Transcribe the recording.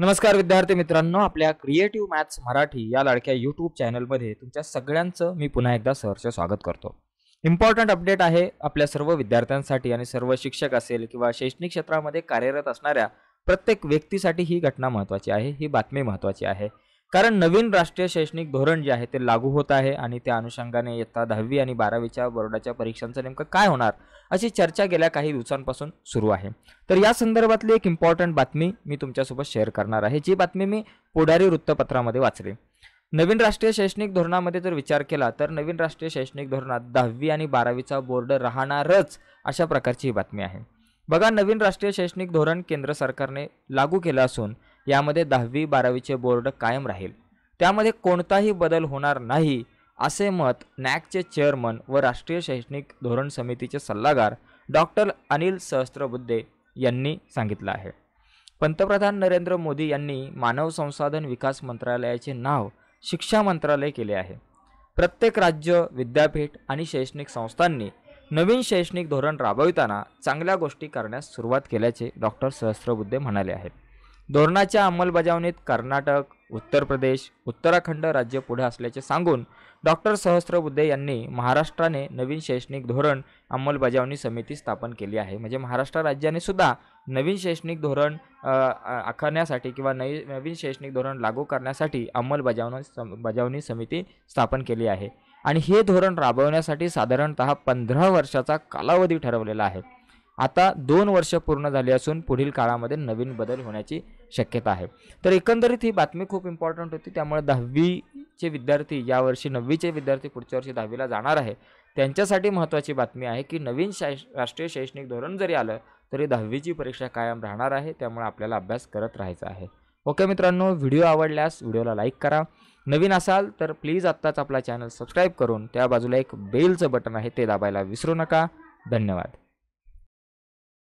नमस्कार विद्यार्थी मित्रांनो आपल्या क्रिएटिव्ह मॅथ्स मराठी या लाडक्या यूट्यूब चॅनलमध्ये तुमच्या सगळ्यांचं मी पुन्हा एकदा सहर्ष स्वागत करतो इम्पॉर्टंट अपडेट आहे आपल्या सर्व विद्यार्थ्यांसाठी आणि सर्व शिक्षक असेल किंवा शैक्षणिक क्षेत्रामध्ये कार्यरत असणाऱ्या प्रत्येक व्यक्तीसाठी ही घटना महत्त्वाची आहे ही बातमी महत्त्वाची आहे कारण नवीन राष्ट्रीय शैक्षणिक धोरण जे आहे ते लागू होत आहे आणि त्या अनुषंगाने इयत्ता दहावी आणि बारावीच्या बोर्डाच्या परीक्षांचं नेमकं काय होणार अशी चर्चा गेल्या काही दिवसांपासून सुरू आहे तर या संदर्भातली एक इम्पॉर्टंट बातमी मी तुमच्यासोबत शेअर करणार आहे जी बातमी मी पुढारी वृत्तपत्रामध्ये वाचली नवीन राष्ट्रीय शैक्षणिक धोरणामध्ये जर विचार केला तर नवीन राष्ट्रीय शैक्षणिक धोरणात दहावी आणि बारावीचा बोर्ड राहणारच अशा प्रकारची ही बातमी आहे बघा नवीन राष्ट्रीय शैक्षणिक धोरण केंद्र सरकारने लागू केलं असून यामध्ये दहावी बारावीचे बोर्ड कायम राहील त्यामध्ये कोणताही बदल होणार नाही असे मत नॅकचे चेअरमन व राष्ट्रीय शैक्षणिक धोरण समितीचे सल्लागार डॉक्टर अनिल सहस्त्रबुद्धे यांनी सांगितलं आहे पंतप्रधान नरेंद्र मोदी यांनी मानव संसाधन विकास मंत्रालयाचे नाव शिक्षा मंत्रालय केले आहे प्रत्येक राज्य विद्यापीठ आणि शैक्षणिक संस्थांनी नवीन शैक्षणिक धोरण राबविताना चांगल्या गोष्टी करण्यास सुरुवात केल्याचे डॉक्टर सहस्त्रबुद्धे म्हणाले आहेत ધોરણાच्या અમલબજાવנית કર્ણાટક, ઉત્તરપ્રદેશ, ઉત્તરાખંડ રાજ્ય પુઢા असल्याचे सांगून ડોક્ટર સહસ્ત્રુ બુધે यांनी મહારાષ્ટ્રને નવીન શૈક્ષણિક ધોરણ અમલબજાવની સમિતિ સ્થાપન केली आहे. म्हणजे મહારાષ્ટ્ર રાજ્યે सुद्धा નવીન શૈક્ષણિક ધોરણ અખાણ્ય માટે કેવા નવીન શૈક્ષણિક ધોરણ લાગુ કરવા માટે અમલબજાવની સમિતિ સ્થાપન केली आहे. અને હે ધોરણ રબવણ્ય માટે સામાન્યતા 15 વર્ષાનો કાળવદી ઠરવलेला છે. आता दोन वर्ष पूर्ण झाली असून पुढील काळामध्ये नवीन बदल होण्याची शक्यता आहे तर एकंदरीत ही बातमी खूप इम्पॉर्टंट होती त्यामुळे दहावीचे विद्यार्थी यावर्षी नववीचे विद्यार्थी पुढच्या वर्षी दहावीला जाणार आहे त्यांच्यासाठी महत्त्वाची बातमी आहे की नवीन शै राष्ट्रीय शैक्षणिक धोरण जरी आलं तरी दहावीची परीक्षा कायम राहणार आहे त्यामुळे आपल्याला अभ्यास करत राहायचा आहे ओके मित्रांनो व्हिडिओ आवडल्यास व्हिडिओला लाईक करा नवीन असाल तर प्लीज आत्ताच आपला चॅनल सबस्क्राईब करून त्या बाजूला एक बेलचं बटन आहे ते दाबायला विसरू नका धन्यवाद